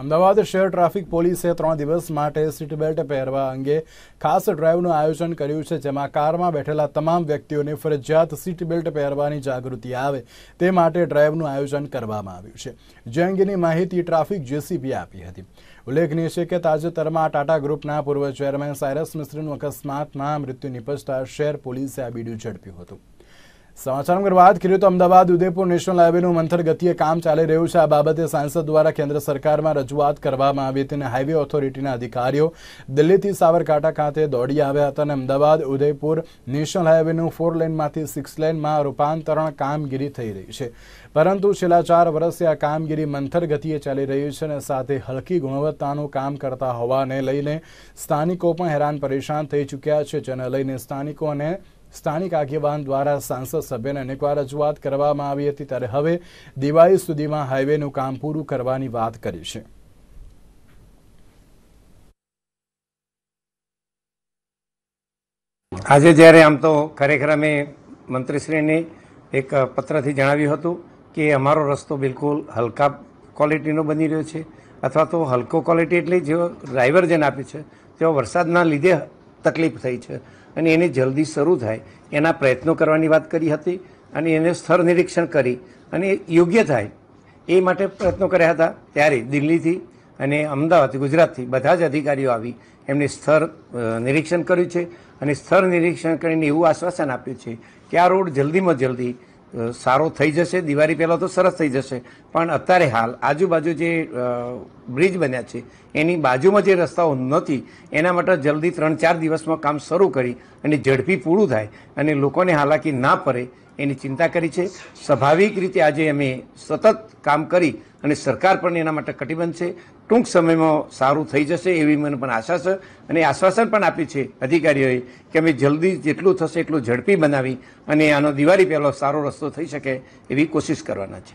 અમદાવાદ શહેર ટ્રાફિક પોલીસે ત્રણ દિવસ માટે સીટ બેલ્ટ પહેરવા અંગે ખાસ ડ્રાઇવનું આયોજન કર્યું છે જેમાં કારમાં બેઠેલા તમામ વ્યક્તિઓને ફરજિયાત સીટ બેલ્ટ પહેરવાની જાગૃતિ આવે તે માટે ડ્રાઇવનું આયોજન કરવામાં આવ્યું છે જે અંગેની માહિતી ટ્રાફિક જેસીબી આપી હતી ઉલ્લેખનીય છે કે તાજેતરમાં ટાટા ગ્રુપના પૂર્વ ચેરમેન સાયરસ મિશ્રીનું અકસ્માતમાં મૃત્યુ નિપજતા શહેર પોલીસે આ બીડું ઝડપ્યું હતું સમાચાર નંબર વાત કરીએ તો અમદાવાદ ઉદયપુર નેશનલ હાઈવેનું મંથર ગતિએ કામ ચાલી રહ્યું છે આ બાબતે સાંસદ દ્વારા કેન્દ્ર સરકારમાં રજૂઆત કરવામાં આવી હતી અને હાઈવે ઓથોરિટીના અધિકારીઓ દિલ્હીથી સાવરકાંઠા ખાતે દોડી આવ્યા હતા અને અમદાવાદ ઉદયપુર નેશનલ હાઈવેનું ફોર લેનમાંથી સિક્સ લેનમાં રૂપાંતરણ કામગીરી થઈ રહી છે પરંતુ છેલ્લા ચાર વર્ષથી આ કામગીરી મંથર ગતિએ ચાલી રહી છે અને સાથે હલકી ગુણવત્તાનું કામ કરતા હોવાને લઈને સ્થાનિકો પણ હેરાન પરેશાન થઈ ચૂક્યા છે જેને લઈને સ્થાનિકો અને સ્થાનિક આગેવાન દ્વારા સાંસદ સભ્યને અનેકવાર રજૂઆત કરવામાં આવી હતી ત્યારે હવે દિવાળી સુધીમાં હાઈવેનું કામ પૂરું કરવાની વાત કરી છે આજે જ્યારે આમ તો ખરેખર અમે મંત્રીશ્રીને એક પત્રથી જણાવ્યું હતું કે અમારો રસ્તો બિલકુલ હલકા ક્વોલિટીનો બની રહ્યો છે અથવા તો હલકો ક્વોલિટી એટલે જેઓ ડ્રાઈવર જેને આપે છે તેઓ વરસાદના લીધે તકલીફ થઈ છે અને એને જલ્દી શરૂ થાય એના પ્રયત્નો કરવાની વાત કરી હતી અને એને સ્થળ નિરીક્ષણ કરી અને યોગ્ય થાય એ માટે પ્રયત્નો કર્યા હતા ત્યારે દિલ્હીથી અને અમદાવાદ ગુજરાતથી બધા જ અધિકારીઓ આવી એમને સ્થળ નિરીક્ષણ કર્યું છે અને સ્થળ નિરીક્ષણ કરીને એવું આશ્વાસન આપ્યું છે કે આ રોડ જલ્દીમાં જલ્દી સારો થઈ જશે દિવાળી પહેલાં તો સરસ થઈ જશે પણ અત્યારે હાલ આજુબાજુ જે બ્રિજ બન્યા છે એની બાજુમાં જે રસ્તાઓ નથી એના માટે જલ્દી ત્રણ ચાર દિવસમાં કામ શરૂ કરી અને ઝડપી પૂરું થાય અને લોકોને હાલાકી ના પડે એની ચિંતા કરી છે સ્વાભાવિક રીતે આજે અમે સતત કામ કરી અને સરકાર પણ એના માટે કટિબંધ છે ટૂંક સમયમાં સારું થઈ જશે એવી મને પણ આશા છે અને આશ્વાસન પણ આપ્યું છે અધિકારીઓએ કે અમે જલ્દી જેટલું થશે એટલું ઝડપી બનાવી અને આનો દિવાળી પહેલો સારો રસ્તો થઈ શકે એવી કોશિશ કરવાના છે